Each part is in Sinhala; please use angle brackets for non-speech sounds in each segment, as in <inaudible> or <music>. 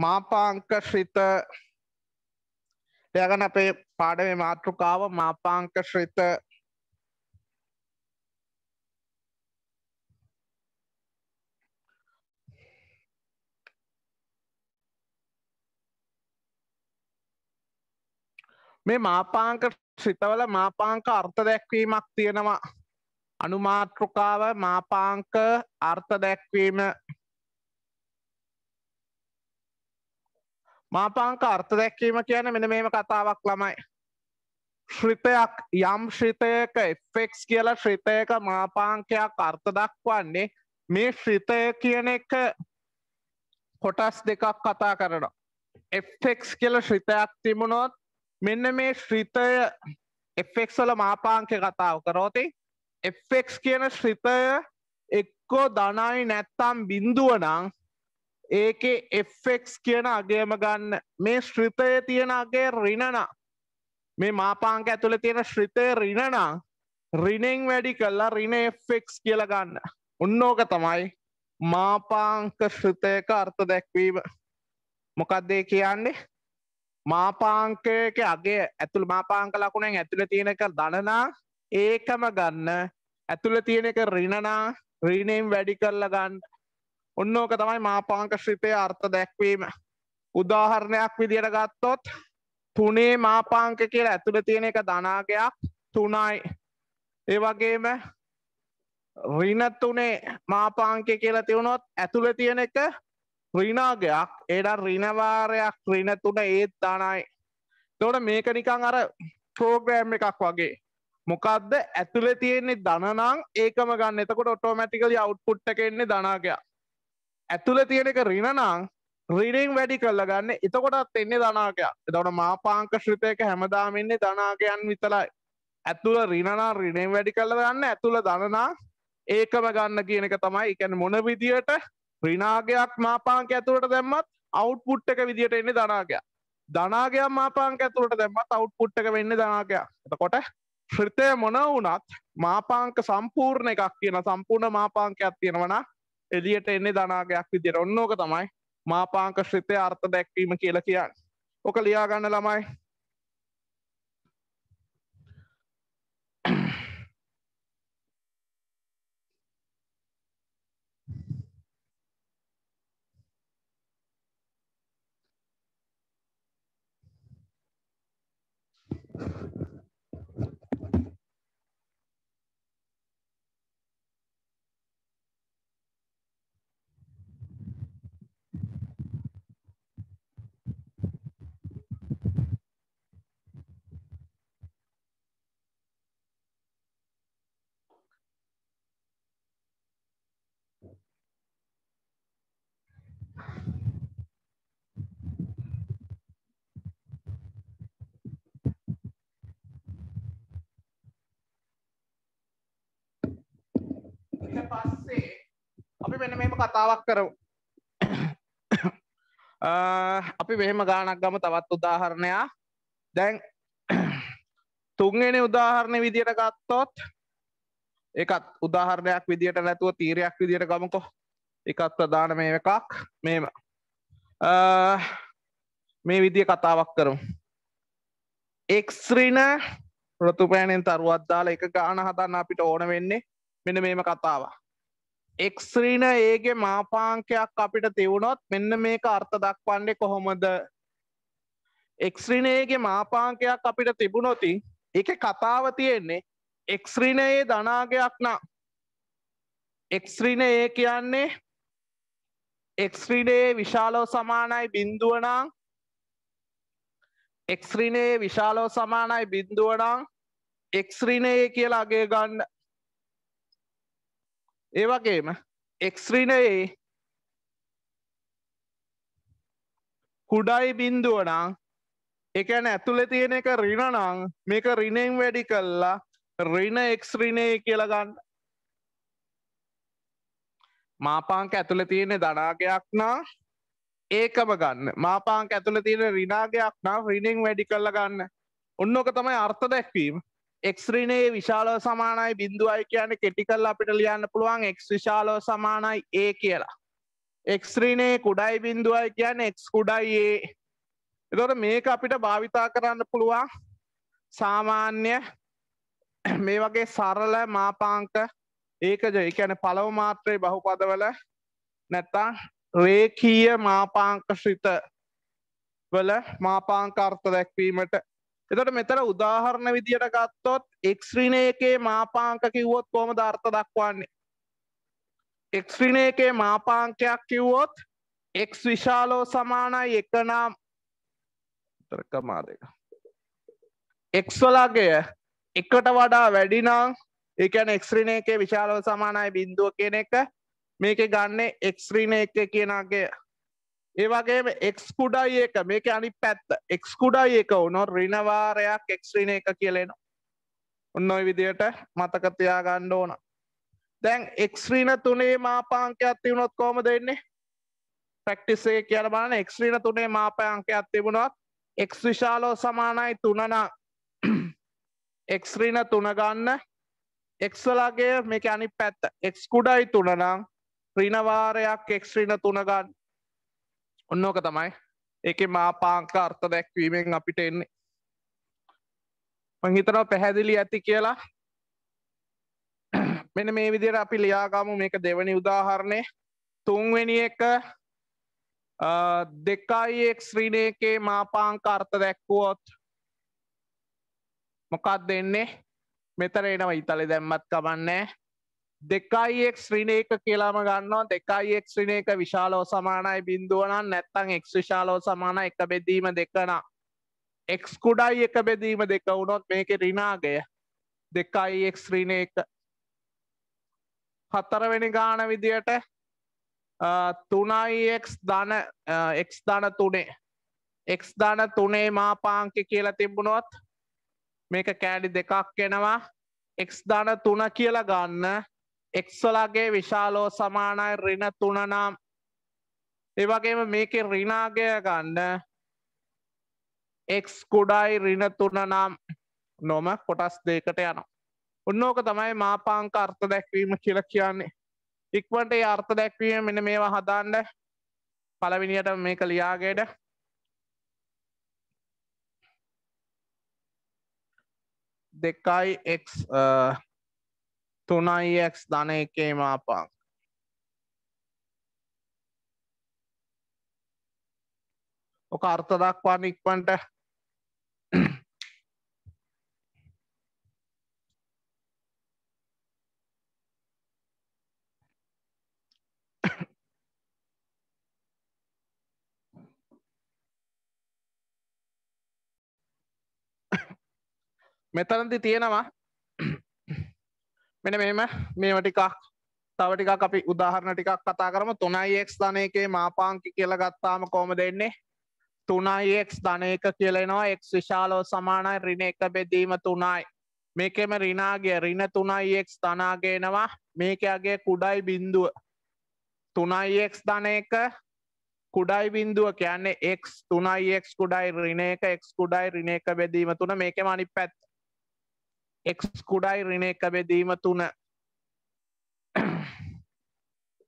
මාපාංක ශ්‍රිත ලයගන අපේ පාඩමේ මාතෘකාව මාපාංක ශ්‍රිත මේ මාපාංක ශ්‍රිතවල මාපාංක අර්ථ දැක්වීමක් තියෙනවා අනුමාතෘකාව මාපාංක අර්ථ දැක්වීම මාපාංක අර්ථ දැක්වීම කියන මෙන මේම කතාවක් ළමයි. ශ්‍රිතයක් යම් ශ්‍රිතයක එෆෙක්ස් කියලා ශ්‍රිතයක මාපාංකයක් අර්ථ දක්වන්නේ මේ ශ්‍රිතය කියන එක කොටස් දෙකක් කතා කරනවා. එෆෙක්ස් කියල ශ්‍රිතයක් තිබුණොත් මෙන්න මේ ශ්‍රිතය එෆෙක්සල මාපාංකය කතාව කරෝති එෆෙක්ස් කියන ශ්‍රිතය එක්කෝ දනයි නැත්තම් බින්දුවනං ඒකේ එෆෙක්ස් කියන අගේම ගන්න මේ ශ්‍රිතය තියෙන අගේ රිණන මේ මාපාංක ඇතුළ තියෙන ශ්‍රිතය රිණන රිනෙෙන් වැඩි කල්ලා රින එෆෙක්ස් කියල ගන්න උන්නෝක තමයි මාපාංක ශ්‍රිතයක අර්ථ දැක්වීම මොකක්දේ කියන්නේ මාපාංකයක අගේ ඇතුළ මාපාංක ලකුණෙන් ඇතුළ තියෙනක දනනා ඒකම ගන්න ඇතුළ තියෙන එක රිණනා රීනේම් වැඩි කරලා ගන්න ඔන්නෝක තමයි මාපාංක ශ්‍රිතය අර්ථ දැක්වීම උදාහරණයක් විදියට ගත්තොත් තුනේ මාපාංක කියලා ඇතුළ තියෙන එක ධනාගයක් තුනයි ඒ වගේම රින තුනේ මාපාංකය කියලා තිවුණොත් ඇතුළ තියෙන එක රිනාගයක් ඒඩ රිනවාරයක් රින තුන ඒත් ධනයි තොට මේක නිකං අර ප්‍රෝග්‍රෑම් එකක් වගේ මොකක්ද ඇතුළ තියෙන්නේ දනනං ඒකම ගන්න එතකොට ඔටෝමැටිකලි අවුට්පුට්ට එකෙන්නේ ධනාගයක් ඇතුළ තියෙන එක රිණනං රිඩිං වැඩි කරල ගන්න එතකොටත් එන්නේ ධනාකයක් එතවට මාපාංක ශ්‍රිතයක හැමදාමන්නේ ධනාකයන් විතරයි ඇතුළ රිණනා රිණෙන් වැඩි කරල ගන්න ඇතුළ දනනා ඒකම ගන්න කියන එක තමයි එකැන මොන විදියට රිනාගයක් මාපාංක ඇතුළට දැම්මත් අවුට්පුට් එක විදියට එන්නේ ධනාකයක් ධනාගයක් මාපාංක ඇතුළට දැම්මත් අවුට්පුට් එක වෙන්න ධනාකයක් එතකොට ශ්‍රිතය මොන වුනත් මාපාංක සම්පූර්ණ එකක් කියන සම්පූර්ණ මාපාංකයක් තියෙනවනා එලියට එන්නේ ධනාගයක් විදියට ඔන්නෝක තමයි මාපාංක ශ්‍රිතය අර්ථ දැක්වීම කියල කියන්න ඕක ලියාගන්න ළමයි ඊට පස්සේ අපි මෙන්න මෙහෙම කතාවක් කරමු. <coughs> අපි මෙහෙම ගානක් ගම තවත් උදාහරණයක්. දැන් <coughs> තුන්වෙනි උදාහරණේ විදියට ගත්තොත් ඒකත් උදාහරණයක් විදියට නැතුව තීරයක් විදියට ගමුකෝ. එකත් ප්‍රධාන මේ එකක් මේම. මේ විදිය කතාවක් කරමු. එක්ස්රින රොතුපෑනෙන් තරුවත් දාලා එක ගාන හදන්න අපිට ඕන වෙන්නේ මෙන මේම කතාවක්. එක්ස්්‍රීන ඒගේ මාපාංකයක් අපිට තිවුණොත් මෙන්න මේක අර්ථ දක්වන්නේ කොහොමද එක්ස්්‍රීනයගේ මාපාංකයක් අපිට තිබුණොති එක කතාව තියෙන්නේ එක්ස්්‍රීනයේ ධනාගයක් නම් එක්ස්්‍රීන ඒ කියන්නේ එක්ස්්‍රීනයේ විශාලෝ සමානයි බින්දුවනං එක්ස්්‍රීනයේ විශාලෝ සමානයි බින්දුවනං එක්ස්්‍රීනයේ කියලාගේ ගන්න ඒ වගේම එක්ශ්‍රීණයේ කුඩයි බින්දුවනං එකන ඇතුළෙ තියෙන එක රිණනං මේක රිණෙන් වැඩි කල්ලා රිණ එක්ශ්‍රීණය කියලගන්න මාපාංක ඇතුළ තියෙන දනාගයක් නා ඒකම ගන්න මාපාංක ඇතුළ තියෙන රිනාගයක් නම් රිණෙන් වැඩි කල්ල ගන්න ඔන්නෝක තමයි අර්ථ දැක්වීම එක්ශ්‍රීණයේ විශාලව සමානයි බිඳුවයි කියන්න කෙටිකල් අපිට ලියන්න පුළුවන් එක් විශාලව සමානයි ඒ කියලා. එක්ශ්‍රීණයේ කුඩයි බිඳුවයි කියන්න එක්ස් කුඩයි ඒ එතොට මේක අපිට භාවිතා කරන්න පුළුවන් සාමාන්‍ය මේ වගේ සරල මාපාංක ඒකජ එකැන පලව මාත්‍රයේ බහුපදවල නැත්තා රේකීය මාපාංක ශ්‍රිත වල මාපාංකාර්ථ දැක්වීමට එතට මෙතර උදාහරණ විදියට ගත්තොත් එක්ශ්‍රීණ එකේ මාපාංක කිව්වොත් කොම ධර්ථ දක්වන්නේ එක්ශ්‍රීණ එකේ මාපාංකයක් කිව්වොත් එක් විශාලෝ සමානයි එකනම් තරකමා දෙක එක්ස්වලාගය එකට වඩා වැඩිනම් එකන එක්ශ්‍රීණ එකේ විශාලව සමානයි බින්දුව කියන එක මේක ගන්නේ එක්ශ්‍රීණ එක කියනගේ ඒවගේ එක්ස්කුඩයි එක මේක අනි පැත්ත එක්ස්කුඩයි එක වුනො රිනවාරයක් එක්ස්්‍රීන එක කියලෙනවා උන්නොයි විදියට මතකතියා ගණ්ඩ ඕන දැන් එක්ස්්‍රීන තුනේ මාපාංක අත්තිවුණොත් කෝම දෙන්නේ ප්‍රක්ටිසේ කියල බලන එක්ස්්‍රීන තුනේ මාපයංක අත්තිබුණොත් එක්ස් විශාලෝ සමානයි තුනනා එක්ස්්‍රීන <clears throat> තුනගන්න එක්සලාගේ මේක අනි පැත්ත එක්ස්කුඩයි තුනනම් රිනවාරයක් එක්ස්්‍රීන තුනගන්න ඔන්නෝක තමයි ඒක මාපාංක අර්ථ දැක්වීමෙන් අපිට එන්නේ මංහිතනව පැහැදිලි ඇති කියලා මෙන මේ විදිර අපි ලියාගමු මේක දෙවනි උදාහරණය තුන්වෙනි එක දෙකයික් ශ්‍රීණයකේ මාපාංක අර්ථ දැක්වුවොත් මොකක් දෙන්නේ මෙතර එනවා ඉතලි දැම්මත් කමන්නේ දෙකයි එක් ශ්‍රීණයක කියලාම ගන්නවා දෙකයි එක් ශ්‍රීණයක විශාලෝ සමානයි බින්දුවනම් නැත්තං එක් විශාලෝ සමාන එක බෙදීම දෙකනා එක්ස් කුඩයි එක බෙදීම දෙක වුණොත් මේක රිනාගය දෙකයි එක් ශ්‍රීණයක හතරවෙනි ගාන විදියට තුනයි එක් ධන එක් ධන තුනේ එක් ධන තුනේ මාපාංක කියලා තිබුණොත් මේක කෑඩි දෙකක් එෙනවා එක් ධන තුන කියලා ගන්න එක්සොලගේ විශාලෝ සමානයි රින තුනනම් ඒවගේම මේක රිනාගය ගන්න එක් කුඩයි රින තුනනම් නොම කොටස් දෙකට යනවා. උන්නෝක තමයි මාපාංක අර්ථ දැක්වීම කියල කියන්නේ. ඉක්වට ඒ අර්ථ දැක්වීම මෙන මේවා හදාන්ඩ පලවිනියට මේක ලියාගේට දෙකයි එක් තුනයිX ධන එකේ මාපං ඕක අර්ථ දක්වන්න ඉක්මනට මෙතනදි තියෙනවා මෙන මෙම මේම ටිකක් තව ටිකක් අපි උදාහරණ ටිකක් කතා කරම තුනයික් ධනයකේ මාපාංකි කියලා ගත්තාම කොම දෙන්නේ තුනයික් ධනයක කියලෙනවා එක් විශාලෝ සමානයි රින එක බෙදීම තුනයි මේකෙම රිනාගේ රින තුනයික් ධනාගෙනවා මේකයාගේ කුඩයි බින්දුව තුනයික් ධනයක කුඩයි බින්දුව කියන්නේ එක් තුනයික් කුඩයි රින එක එක් කුඩයි රින එක බෙදීම තුන මේක මනි පැත්ත එක් කුඩයි රින එක බෙදීම තුන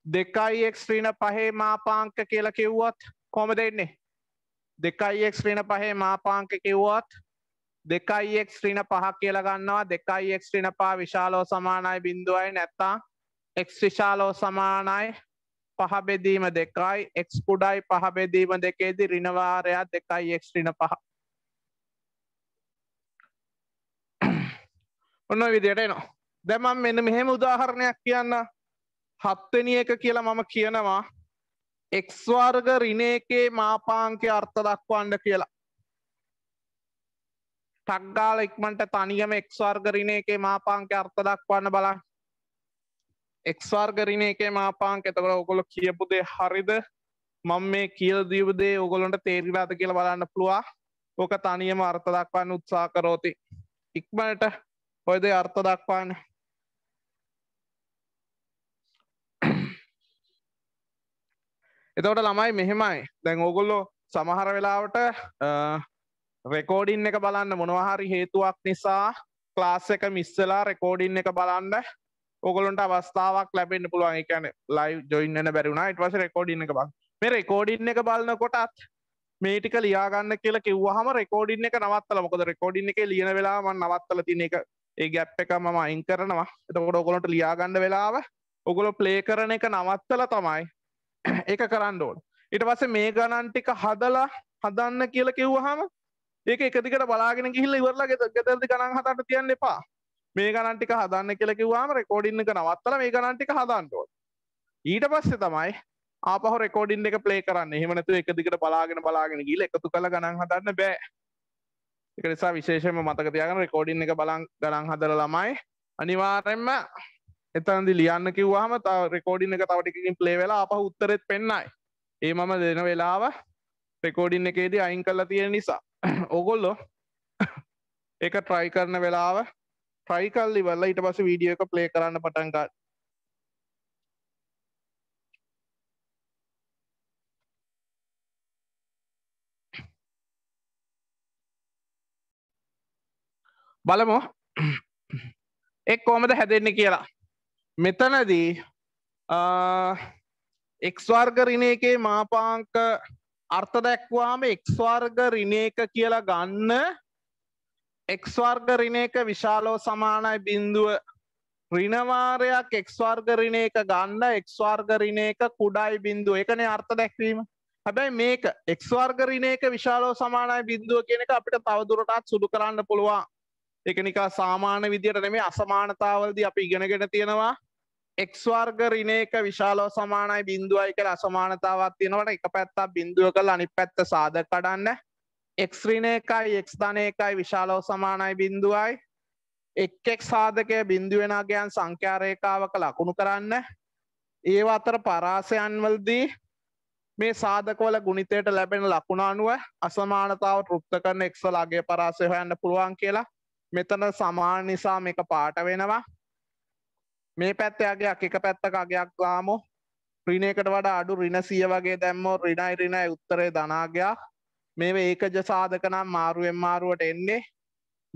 දෙකයි එක් ්‍රීන පහේ මාපාංක කියල කිව්වත් කොම දෙන්නේ දෙකයි එක් ්‍රීන පහේ මාපාංක කිව්වත් දෙකයි එක් ්‍රීන පහ කියල ගන්නවා දෙකයි එක් ්‍රීන පා විශාලෝ සමානයි බිඳුවයි නැත්තා එක් විශාලෝ සමානයි පහබෙදීම දෙකයි එක්ස් කුඩයි පහබෙදීම දෙකේදී රිනවාරයක් දෙකයි එක් ්‍රීන පහ ඔන්න විදියට එනවා දැමම් මෙන්න මෙහෙම උදාහරණයක් කියන්න හත්වනි එක කියලා මම කියනවා එක්ස්වාර්ග රිනේකේ මාපාංකය අර්ථ දක්වන්ඩ කියලා ටක්ගාල ඉක්මට තනියම එක්ස්වාර්ග රිනේකේ මාපාංකය අර්ථ දක්වන්න බලන්න එක්ස්වාර්ග රිනේකේ මාපාංක එතකොට ඔගොලො කියපු දේ හරිද මං මේ කියල් දීවදේ ඔගොලොන්ට තේරිලාද කියලා බලන්න පුළුවන් ඕක තනියම අර්ථ දක්වන්න උත්සා කරෝති ඉක්මනට ඔයද අර්ථ දක්වාන්න එතවට ළමයි මෙහෙමයි දැන් ඕගොල්ලෝ සමහර වෙලාවට රෙකෝඩින් එක බලන්න මොනවහරි හේතුවක් නිසා ක්ලාස් එක මිස්සලා රෙකෝඩින් එක බලන්න ඔගොලොන්ට අවස්ථාවක් ලැබෙන්න්න පුළුවන් එකන ලයි ජොයින්න බැරුණා ඉටවස රෙකෝඩින් එක බල මේ රෙකෝඩින් එක බලන්න කොටත් මේටික ලියාගන්න කියලා කිව්හම රෙකෝඩින් එක නවත්තල මොකද රෙකෝඩින් එක ලියන වෙලාම නවත්තල තින එක ඒ ගැප් එක මම අයින් කරනවා එතකොට ඔගොලොට ලියාගන්න වෙලාව ඔගොලො ප්ලේ කරන එක නවත්තල තමයි <clears throat> ඒක කරන්න ඕන ඉට පස්සේ මේ ගණන්ටික හදලා හදන්න කියල කිව්වහම ඒක එකතිකට බලාගෙන ගිහිල්ල ඉවරලා ගෙතරදි ගණන් හතට තියන්න එපා මේ ගණන්ටික හදන්න කියල කිවවාම රෙකෝඩින්න එක නවත්තල මේ ගණන්ටික හදන්නඩුව ඊට පස්සේ තමයි ආපහ රෙකෝඩින් එක ප්ලේ කරන්න එහමනතු එකදිකට බලාගෙන බලාගෙන ගිල එකතු කළ ගණන් හදන්න බෑ එක නිසා විශේෂම මතක තියාගෙන රෙකෝඩින් එක බලන් ගලන් හදර ළමයි අනිවාරෙන්ම එතන්දි ලියන්න කිව්වාහම තව රෙකෝඩින් එක තවටිකින් ප්ලේ වෙලා අප උත්තරෙත් පෙන්නයි ඒ මම දෙන වෙලාව රෙකෝඩින් එකේදී අයින් කරලා තියෙන නිසා <clears throat> ඕගොල්ලෝ එක <clears throat> ට්‍රයි කරන වෙලාව ට්‍රයිකල් ඉවල්ලා ඉට පස වීඩියෝ එක ප්ලේ කරන්න පටන්ගත් බලමු එක් කෝමද හැදෙන්න කියලා මෙතනදී එක්ස්වර්ග රිණ එකේ මාපාංක අර්ථ දැක්වාම එක්ස්වර්ග රිණේක කියලා ගන්න එක්ස්වර්ග රිණේක විශාලෝ සමානයි බිින්දුව රිනවාරයක් එක්ස්වර්ග රිණේක ගන්න එක්ස්වර්ග රිණේක කුඩයි බිින්දුව එකනේ අර්ථ දැක්වීම හැබැයි මේක එක්ස්වර්ග රිණේක විශාලෝ සමානයි බිින්දුව කෙනෙක අපිට තවදුරටත් සුදු කරන්න පුළුවන් එක නිකා සාමාන්‍ය විදියට නෙමේ අසමානතාවලදී අපි ඉගෙනගෙන තියෙනවා එක්ස්වර්ග රිනේක විශාලෝ සමානයි බින්දුවයි කළ අසමානතාවත් තියෙනවට එක පැත්තක් බින්දුව කළ අනි පැත්ත සාධ කඩන්න එක්ස්රිනේකයි එක්ස් ධනයකයි විශාලෝ සමානයි බින්දුවයි එක්ෙක් සාධකය බින්දුවෙනගයන් සංඛ්‍යාරේකාවක ලකුණු කරන්න ඒ අතර පරාසයන්වල්දී මේ සාධකවල ගුණිතයට ලැබෙන ලකුණ අනුව අසමානතාව තෘප්ත කරන එක්සලාගේ පරාසය හොයන්න පුළුවන් කියලා මෙතන සමාන නිසා මේක පාට වෙනවා මේ පැත්තයාගේ අකික පැත්තක අගයක් ගාමු රිනයකට වඩ අඩු රිනසිය වගේ දැම්මෝ රිනයි රිනයි උත්තරේ දනාගයක් මේ ඒකජ සාධකනම් මාරුවෙන් මාරුවට එන්නේ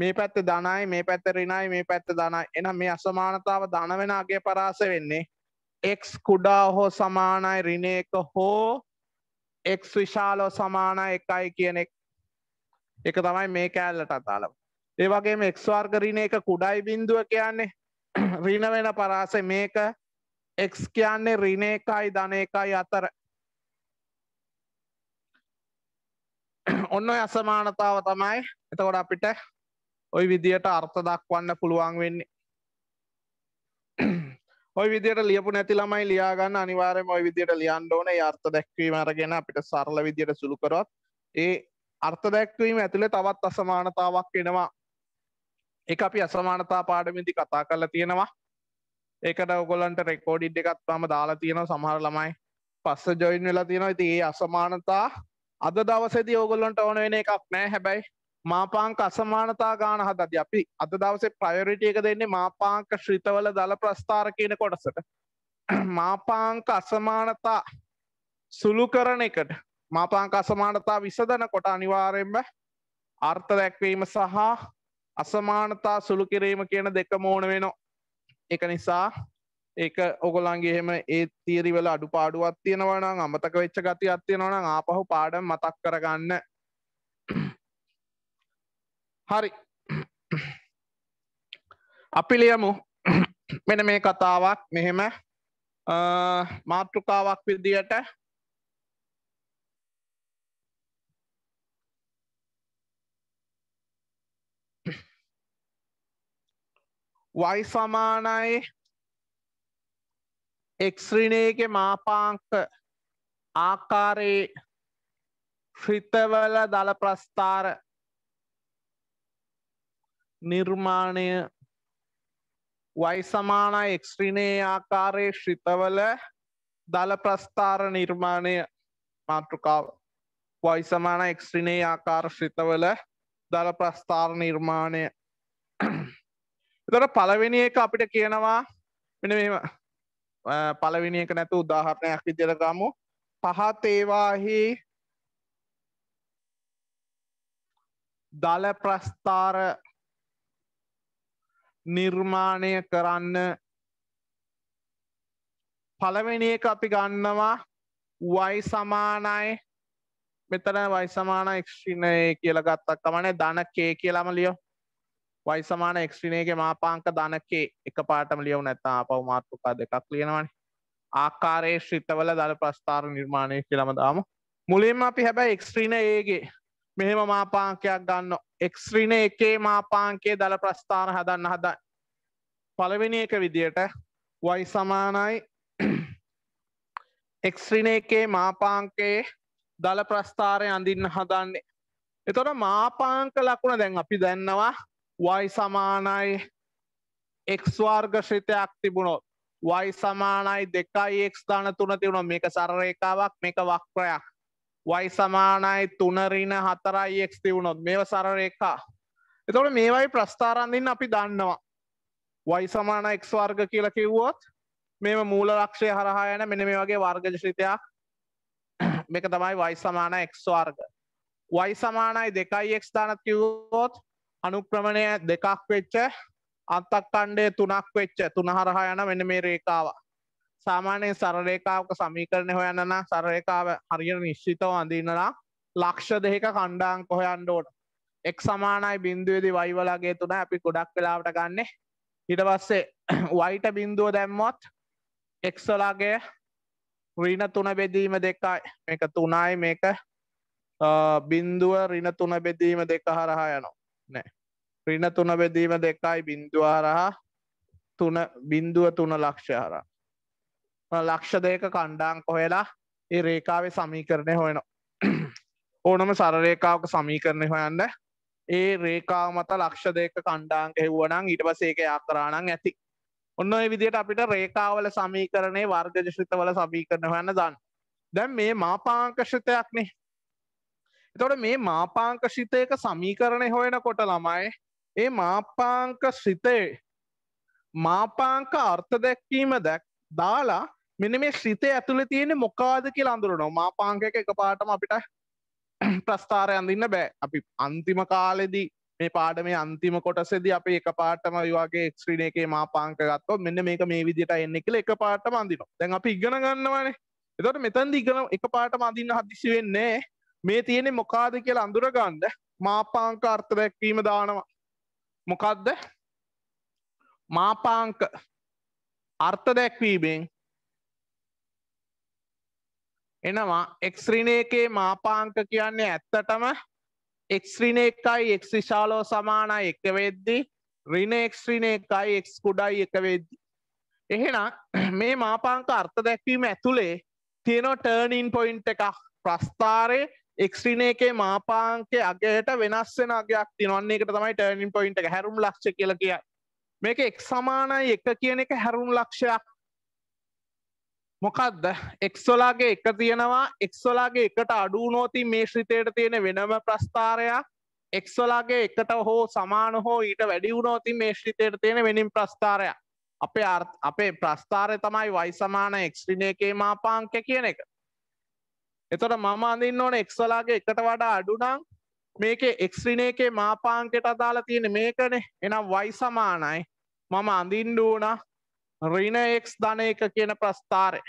මේ පැත්ත දනයි මේ පැත්ත රිනයි මේ පැත්ත දනයි එනම් මේ අසමානතාව දනවෙනගේ පරාස වෙන්නේ එක් කුඩා හෝ සමානයි රිනයක හෝ එක් විශාලෝ සමාන එකයි කියන එක තමයි මේ කෑල්ලට අතාලව ඒවගේම එක්ස්වාර්ග රින එක කුඩයි බින්දුව කියන්නේ රින <clears throat> වෙන පරාස මේක එක්ස් කියන්නේ රින එකයි ධන එකයි අතර <clears throat> ඔන්න අසමානතාව තමයි එතකොට අපිට ඔයි විදියට අර්ථ දක්වන්න පුළුවන් වෙන්නේ ඔයි <clears throat> විදියට ලියපු නැති ළමයි ලියාගන්න අනිවාරෙන් ඔයි විදියට ලියන්න ඕන අර්ථ දැක්වීම අරගෙන අපිට සරල විදියට සුළුකරොත් ඒ අර්ථ දැක්වීම ඇතුළේ තවත් අසමානතාවක් එෙනවා එක අපි අසමානතා පාඩමිදි කතා කරලා තියෙනවා ඒකට ඔගොලන්ට රෙකෝඩිඩ් එකත් තම දාලා තියෙනවා සමහර ළමයි පස්ස ජොයින් වෙලා තියෙනවා ඉති ඒ අසමානතා අද දවසේදී ඕගොල්ලොන්ට ඕන වෙන එකක් නෑ හැබැයි මාපාංක අසමානතා ගාන හදදි අපි අද දවසේ ප්‍රයෝරිටිය එක දෙන්නේ මාපාංක ශ්‍රිතවල දළ ප්‍රස්ථාර කියන කොටසට මාපාංක අසමානතා සුළු කරන එකට මාපාංක අසමානතා විසදන කොට අනිවාරයෙන්ම අර්ථ දැක්වීම සහ අසමානතා සුළු කිරීම කියන දෙක මෝන වෙනවා එක නිසා ඒක ඔගොලන්ගේ එහෙම ඒ තීරිවල අඩු පාඩුවත් තියෙනවනම් අමතක වෙච්ච ගති අත්තියෙනවනම් ආපහු පාඩම් මතක් කරගන්න හරි අපි ලියමු මෙන මේ කතාවක් මෙහෙම මාතෘකාවක් විදියට y සමානයි x ඍණයේ මාපාංක ආකාරයේ ශ්‍රිතවල දල ප්‍රස්ථාර නිර්මාණය y සමානයි x ඍණයේ ආකාරයේ ශ්‍රිතවල දල ප්‍රස්ථාර නිර්මාණය මාතෘකාව y සමානයි x ඍණයේ ආකාර ශ්‍රිතවල දල ප්‍රස්ථාර නිර්මාණය තොර පලවෙනි එක අපිට කියනවා මෙන මෙම පලවිනි එක නැතු උදාහරණයක් විදිරගමු පහත් ඒවාහි දල ප්‍රස්ථාර නිර්මාණය කරන්න පළවෙනි එක අපි ගන්නවා වයි සමානයි මෙතන වයි සමාන ක්ෂිණය කියල ගත්තක් තමනේ ධන කේ කියලම ලියෝ y සමාන x ඍණයේ මාපාංක ධනකේ එකපාරටම ලියවු නැත්නම් ආපහු මාතෘකා දෙකක් ලියනවානේ. ආකාරයේ ශ්‍රිතවල දල ප්‍රස්ථාර නිර්මාණය කියලාම දාමු. මුලින්ම අපි හැබැයි x ඍණ a ගේ මෙහෙම මාපාංකයක් ගන්නවා. x ඍණ එකේ මාපාංකයේ දල ප්‍රස්ථාර හදන්න හදන්න. පළවෙනි එක විදියට y සමානයි x ඍණ එකේ මාපාංකයේ දල ප්‍රස්ථාරය අඳින්න හදන්නේ. එතකොට මාපාංක ලකුණ දැන් අපි දන්නවා වයි සමානයි එක්ස්වාර්ගශ්‍රිතයක් තිබුණොත් වයි සමානයි දෙකයි එක් ධන තුන තිබුණොත් මේක සරරේකාවක් මේක වක්‍රයක් වයි සමානයි තුනරින හතරයි එක් තිවුණොත් මේව සරරේකා එතකොට මේවයි ප්‍රස්ථාරන්දින්න අපි දන්නවා වයි සමාන එක් වර්ග කියලා කිව්වොත් මෙම මූල ලක්ෂය හරහා යන මෙන මේ වගේ වර්ගජ ශ්‍රිතයක් මේක තමයි වයි සමාන එක් වර්ග වයි සමානයි දෙකයි එක් ස්ථානත් කිව්වොත් අනුක්‍රමණය දෙකක් වෙච්ච අත්තක් කණ්ඩය තුනක් වෙච්ච තුනහරහා යන මෙන මේ රේකාව සාමානයෙන් සරරේකාවක සමීකරණය හොයන්නන සරරේකාව හරියට නිශ්චිතව අඳීන්නලා ලක්ෂ දෙක කණ්ඩාං කොහොයන්ඩෝට එක් සමානයි බින්දුවේදි වයිවලගේ තුන අපි ගොඩක් වෙලාවට ගන්න හිට පස්සේ වයිට <clears throat> බින්දුව දැම්මොත් එක්සලාගේ රීන තුන බෙදීම දෙකයි මේක තුනයි මේක බින්දුව රින තුන බෙදීම දෙක හරහා යනවා නෑ රින තුන බෙදීම දෙකයි බින්දුවාරහා තුන බින්දුව තුන ලක්ෂහර ලක්ෂ දෙක කණ්ඩාං කොහෙලා ඒ රේකාවේ සමීකරණය හොයන ඕනම සරරේකාවක සමීකරණය හොයන්න ඒ රේකාව මත ලක්ෂ දෙක කණ්ඩාංක හෙවුවනං ඊට පස ඒක යාතරාණං ඇති ඔන්න ඔය විදියට අපිට රේකාවල සමීකරණය වර්ගජශිතවල සමීකරණ හොයන්න දන්න දැන් මේ මාපාංකශිතයක්නේ එතොට මේ මාපාංක ශිතයක සමීකරණය හොයන කොට ළමයි ඒ මාපාංක ශිතේ මාපාංක අර්ථ දැක්වීම දැක් දාලා මෙන මේ ශ්‍රිතය ඇතුළ තියෙන මොකාද කියලා අඳුරනවා මාපාංක එක පාටම අපිට <clears throat> ප්‍රස්ථාරය අඳන්න බෑ අපි අන්තිම කාලෙදී මේ පාඩ මේ අන්තිම කොටසෙද අප එක පාටම වගේ එක්ස්්‍රීන එකේ මාපාංකගත්ව මෙන්න මේක මේ විදිට එන්න කියල එක පාටම අඳනවා දැන් අපි ඉගෙන ගන්නවනේ එතොට මෙතැන්දි ඉගෙන එක පාටම අඳන්න හදිසි වෙන්නේ මේ තියෙනෙ මොකාද කියලා අඳුරගන්න මාපාංක අර්ථ දැක්වීම දානවා මොකක්ද මාපාංක අර්ථ දැක්වීමෙන් එනවා එක්ශ්‍රීණයකේ මාපාංක කියන්නේ ඇත්තටම එක්ශ්‍රීණ එකයි එක් විශාලෝ සමානයි එක වෙද්දි රින එක්ශ්‍රීණ එකයි එක් කුඩයි එක වෙද්දි එහෙනම් මේ මාපාංක අර්ථ දැක්වීම ඇතුළේ තියෙනවා ටර්නින් පොයින්ට් එකක් ප්‍රස්ථාරය එක්්‍රීන එකේ මාපාංකේ අගේට වෙනස් වෙන අගයක් තිනවන්නේ එකට තමයි ටර්නින් පොයින්ට හැරුම් ලක්ෂ කියල කිය මේක එක් සමානයි එක කියන එක හැරුම් ලක්ෂයක් මොකක්ද එක්සොලාගේ එක තියෙනවා එක්සොලාගේ එකට අඩුනෝති මේ ශ්‍රිතයට තියෙන වෙනම ප්‍රස්ථාරයක් එක්සොලාගේ එකට හෝ සමාන හෝ ඊට වැඩි වුණෝති මේ ශ්‍රිතයට තියෙන වෙනින් ප්‍රස්ථාරයක් අපේ අපේ ප්‍රස්ථාරය තමයි වයිසමාන එක්ශ්‍රිනය එකේ මාපාංක කියන එක එතොට මම අඳන්න ඕන එක්ස්වලාගේ එකට වඩා අඩුනම් මේක එක්ස්්‍රිනයකේ මාපාංකෙට අදාලා තියෙන මේකනේ එනම් වයි සමානයි මම අඳින්ඩූන රිනක්ස් ධන එක කියන ප්‍රස්ථාරය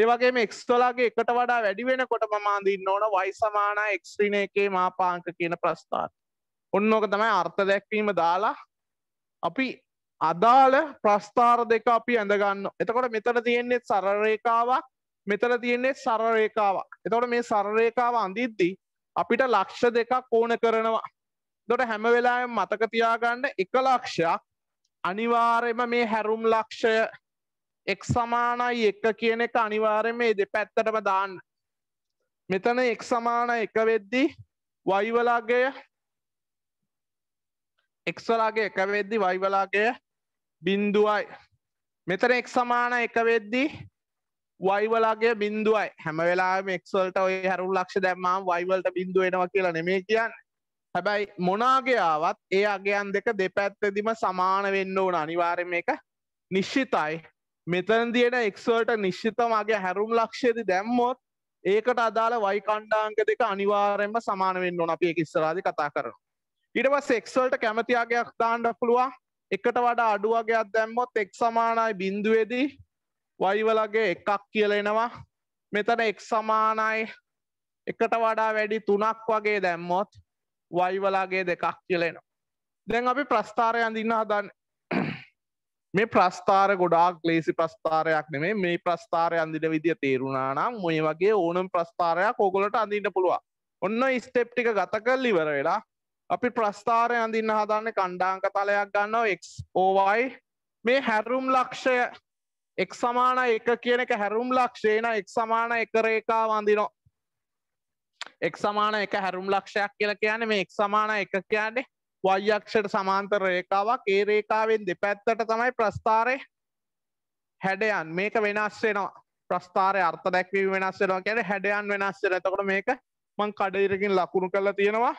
ඒවගේම එක්ස්තොලාගේ එකට වඩා වැඩි වෙන කොට මමාඳන්න ඕන වයි සමාන එක්ස්්‍රින එකේ මාපාංක කියන ප්‍රස්ථාර ඔන්නෝක තමයි අර්ථ දැක්වීම දාලා අපි අදාළ ප්‍රස්ථාර දෙක අපි ඇඳගන්න එතකොට මෙතන තියෙන්නේෙත් සරරේකාවක් මෙතන තියෙන්නේ සරරේකාවක් එතවට මේ සරරේකාව අඳිද්දී අපිට ලක්ෂ දෙකක් ඕන කරනවා දොට හැම වෙලායෙන් මතක තියාගන්න එක ලක්ෂයක් අනිවාරයම මේ හැරුම් ලක්ෂය එක් සමානයි එක කියන එක අනිවාරයෙන් මේ දෙපැත්තටම දාන්න මෙතන එක් සමාන එක වෙද්දි වයිවලාගය එක්සලාගේ එක වෙද්දි වයිවලාගය බින්දුවයි මෙතන එක් සමාන එක වෙද්දි වයිවලගේ බින්දුවයි හැම වෙලා මෙක්සල්ට ඔය හැරු ලක්ෂ දැම්මාම් වයිවල්ට බින්දුව වෙනවා කියලා නෙමේ කියන්න හැබැයි මොනාගයාවත් ඒ අගයන් දෙක දෙපැත්තදිම සමාන වෙන්න ඕන අනිවාර්යම එක නිශ්චිතයි මෙතන්දියට එක්වල්ට නිශ්චිත මගේ හැරුම් ලක්ෂයේද දැම්මොත් ඒකට අදාළ වයිකණ්ඩාංක දෙක අනිවාරෙන්ම සමානවෙන්න ඕන අපි ඉස්සරාදි කතා කරන. ඉඩවස් එක්වල්ට කැමතියාගයක් දාණ්ඩ පුළුවන් එකට වඩා අඩුවගයක් දැම්මොත් එක් සමානයි බින්දුවේදී වයිවලගේ එකක් කියලෙනවා මෙතන එක් සමානයි එකට වඩා වැඩි තුනක් වගේ දැම්මොත් වයිවලාගේ දෙකක් කියලෙනවා. දැන් අපි ප්‍රස්ථාරයන් දින්න හදන්න <clears throat> මේ ප්‍රස්ථාර ගොඩාක් ලේසි ප්‍රස්ථාරයක් නෙමේ මේ ප්‍රස්ථාරය අන්දින විදිිය තේරුණානම් මොය වගේ ඕනම් ප්‍රස්ථාරයක් ඕගොලට අඳන්න පුළුව ඔන්න ස්ටෙප් ටික ගත කල් ඉවර වෙලා අපි ප්‍රස්ථාරය අඳන්න හදන්න කණ්ඩාංක තලයක් ගන්නව එක් ඕවයි මේ හැරුම් ලක්ෂය එක් සමාන එක කියන එක හැරුම් ලක්ෂේන එක් සමාන එක රේකා වඳිනෝ එක් සමාන එක හැරුම් ලක්ෂයක් කියල කියන්නේ මේ එක් සමාන එක කියන්නේ වයක්ෂයට සමාන්ත රේකාවක් ඒ රේකාවෙන් දෙපැත්තට තමයි ප්‍රස්ථාරය හැඩයන් මේක වෙනස් වෙනවා ප්‍රස්ථාරය අර්ථ දැක්වීම වෙනස් වෙනවා කියන හැඩයන් වෙනස් වෙන එතකොට මේක මං කඩඉරකින් ලකුණු කරලා තියෙනවා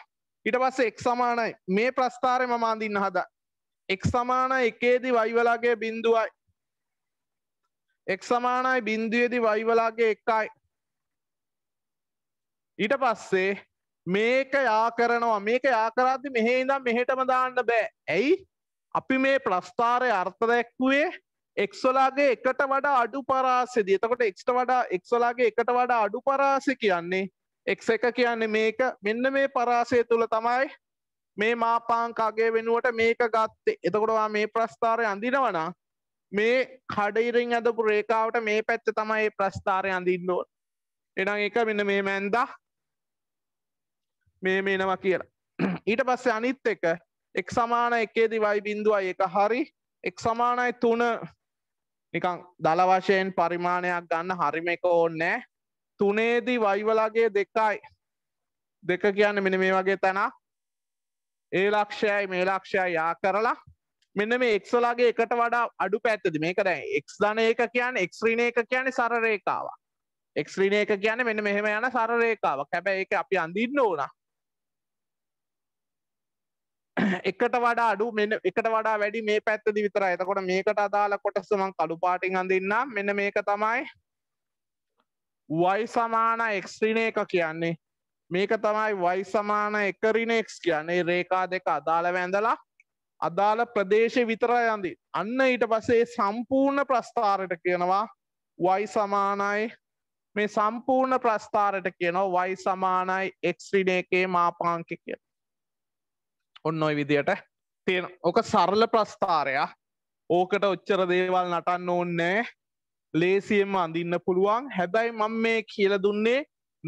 ඊට පස්සේ එක් සමානයි මේ ප්‍රස්ථාරය මම අඳින්න හදා එක් සමාන එකේදී වයිවලාගේ බිඳුවයි එක් සමානයි බින්දුවේදි වයිවලාගේ එකයි. ඊට පස්සේ මේක යා කරනවා මේක යා කරද්දි මෙහෙ ඉඳන් මෙහෙටම දාන්න බෑ. ඇයි? අපි මේ ප්‍රස්ථාරය අර්ථ දැක්ුවේ x වලාගේ එකට වඩා අඩු පරාසයේදී. එතකොට x ට වඩා x වලාගේ එකට වඩා අඩු පරාසය කියන්නේ x එක කියන්නේ මේක මෙන්න මේ පරාසය තුල තමයි මේ මාපාංක අගය වෙනුවට මේක ගත්තේ. එතකොට මේ ප්‍රස්ථාරය අඳිනවා නම් මේ කඩයිරින් ඇදපු රේකාවට මේ පැත්ත තමයි ප්‍රස්ථාරය අඳින්න ඕන එනම් එක මෙන්න මේ මැන්දා මේ මේනවා කියලා ඊට පස්සේ අනිත් එක එක් සමාන එකේදි වයි බින්දුවයි එක හරි එක් සමානයි තුන නිකං දළ වශයෙන් පරිමාණයක් ගන්න හරිම එක ඕන්නෑ තුනේදී වයිවලගේ දෙකයි දෙක කියන්න මෙන මේ වගේ තැන ඒ ලක්ෂයයි මේ ලක්ෂය යා කරලා මෙන්න මේ එක්සලාගේ එකට වඩා අඩු පැත්තද මේක දැන් එක් ධන ඒක කියන්න එක්්‍රීණ එක කියන සරරේකාව එක්්‍රීණ එක කියන මෙන්න මෙහෙම යන සරරේකාවක් හැබැ ඒක අපි අඳන්න ඕන එකට වඩා අඩු මෙ එකට වඩා වැඩි මේ පැත්තදි විතර එතකොට මේකට අදාල කොටස්සමං කළු පාටින් අඳන්න මෙන්න මේක තමයි වයි සමාන එක්්‍රීණ එක කියන්නේ මේක තමයි වයි සමාන එකරිනෙක්ස් කියන්නේ රේකා දෙක අදාළ වැඳලා අදාළ ප්‍රදේශය විතර යන්දි. අන්න ඊට පස්සේ සම්පූර්ණ ප්‍රස්ථාරයට කියනවා වයි සමානයි මේ සම්පූර්ණ ප්‍රස්ථාරයට කියනවා වයි සමානයි එක්ස්්‍රින එකේ මාපාංක කිය. ඔන්න ඔයි විදියට තියෙන ඕක සරල ප්‍රස්ථාරයා ඕකට ඔච්චර දේවල් නටන්න ඕන්නෑ ලේසියෙන්ම අඳන්න පුළුවන් හැබැයි මං මේ කියල දුන්නේ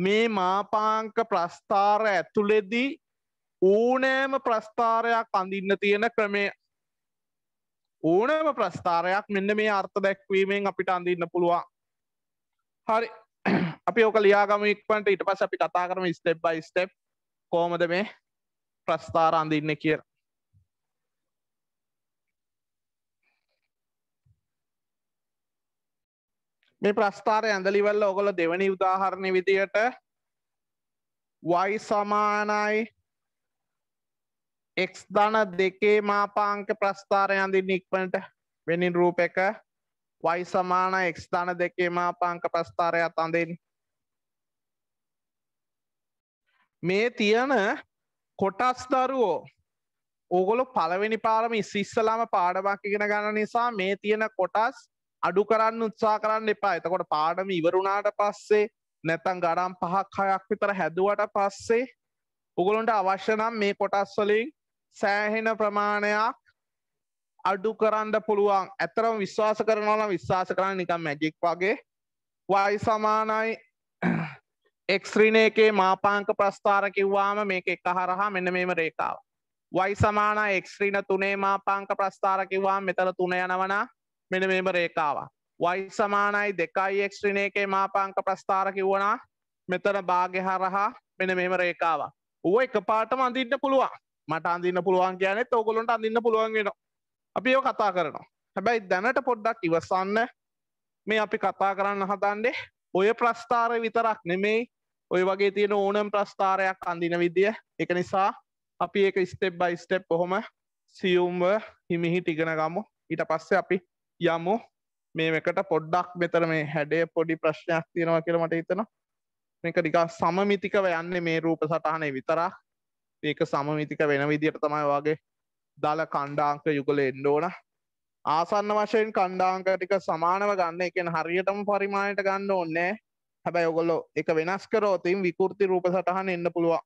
මේ මාපාංක ප්‍රස්ථාර ඇතුළෙදී ඕනෑම ප්‍රස්ථාරයක් අඳින්න තියෙන ක්‍රමය ඕනෑම ප්‍රස්ථාරයක් මෙන්න මේ අර්ථ දැක්වීමෙන් අපිට අඳන්න පුළුවන් හරි <clears throat> අපි ඕක ලියාගම ඉක්පට ඉට පස අපි කතා කරම ස්ටෙප් බයි ස්ටප් කෝමද මේ ප්‍රස්ථාර අඳන්න කිය මේ ප්‍රස්ථාරය ඇඳලිවල්ල ඔගොල දෙවනි උදාහරණය විදියට වයි සමානයි එක් ධන දෙකේ මාපාංක ප්‍රස්ථාරයන්දින් ඉක්මනට වෙනින් රූප එක වයි සමාන එක් ධන දෙකේ මාපාංක ප්‍රස්ථාරයක් අඳින් මේ තියන කොටස් දරුවෝ ඕගොලු පළවෙනි පාරම ඉස්සලාම පාඩමක් ඉගෙන ගන්න නිසා මේ තියෙන කොටස් අඩු කරන්න උත්සා කරන්න එපා එතකොට පාඩම ඉවරුණාට පස්සේ නැතන් ගඩම් පහක් හයක් විතර හැදුවට පස්සේ උගලොන්ට අවශ්‍යනම් මේ කොටස් වලින් සෑහෙන ප්‍රමාණයක් අඩු කරන්න පුළුවන් ඇතරම විශ්වාස කරනවන විශ්වාස කරන්න නිකම් මැජික් වගේ වයි සමානයි එක්ශ්‍රීනයකේ මාපාංක ප්‍රස්ථාර කිව්වාම මේක එක හරහා මෙන්න මෙම රේකාව වයි සමාන එක්ශ්‍රීන තුනේ මාපාංක ප්‍රස්ථාර කිව්වා මෙතර තුන යනවන මෙන මෙම රේකාව වයි සමානයි දෙකයි එක්ශ්‍රීනයකේ මාපාංක ප්‍රස්ථාර කිව්වනා මෙතන භාග්‍ය හරහා මෙන මෙම රේකාව ඌ එක පාටම අඳන්න පුළුවන් මට අඳන්න පුළුවන් කියනෙත් ඕගොලොන්ට අඳන්න පුළුවන් වෙන අපි ඒ කතා කරනවා හැබැයි දැනට පොඩ්ඩක් ඉවසන්න මේ අපි කතා කරන්න හදන්ඩේ ඔය ප්‍රස්ථාර විතරක් නෙමෙයි ඔය වගේ තියෙන ඕනම් ප්‍රස්ථාරයක් අඳින විදිිය එක නිසා අපි ඒක ස්ටෙප් බයි ස්ටෙප් පොහොම සියුම්ව හිමිහි ටිගෙන ගමු ඊට පස්සේ අපි යමු මේකට පොඩ්ඩක් මෙතර මේ හැඩේ පොඩි ප්‍රශ්නයක් තියෙනවා කියලමට හිතන මේක ඩිකා සමමිතිකව යන්නේ මේ රූප සටහනේ විතරක් ඒක සමමිතික වෙන විදියට තමයි වගේ දළ කණ්ඩාංක යුගල එන්න ඕන ආසන්න වශයෙන් කණ්ඩාංක ටික සමානව ගන්න එකෙන් හරියටම පරිමාණයට ගන්න ඕන්නෑ හැබැයි ඔගොල්ලො එක වෙනස් කරෝතින් විකෘති රූප සටහන් එන්න පුළුවන්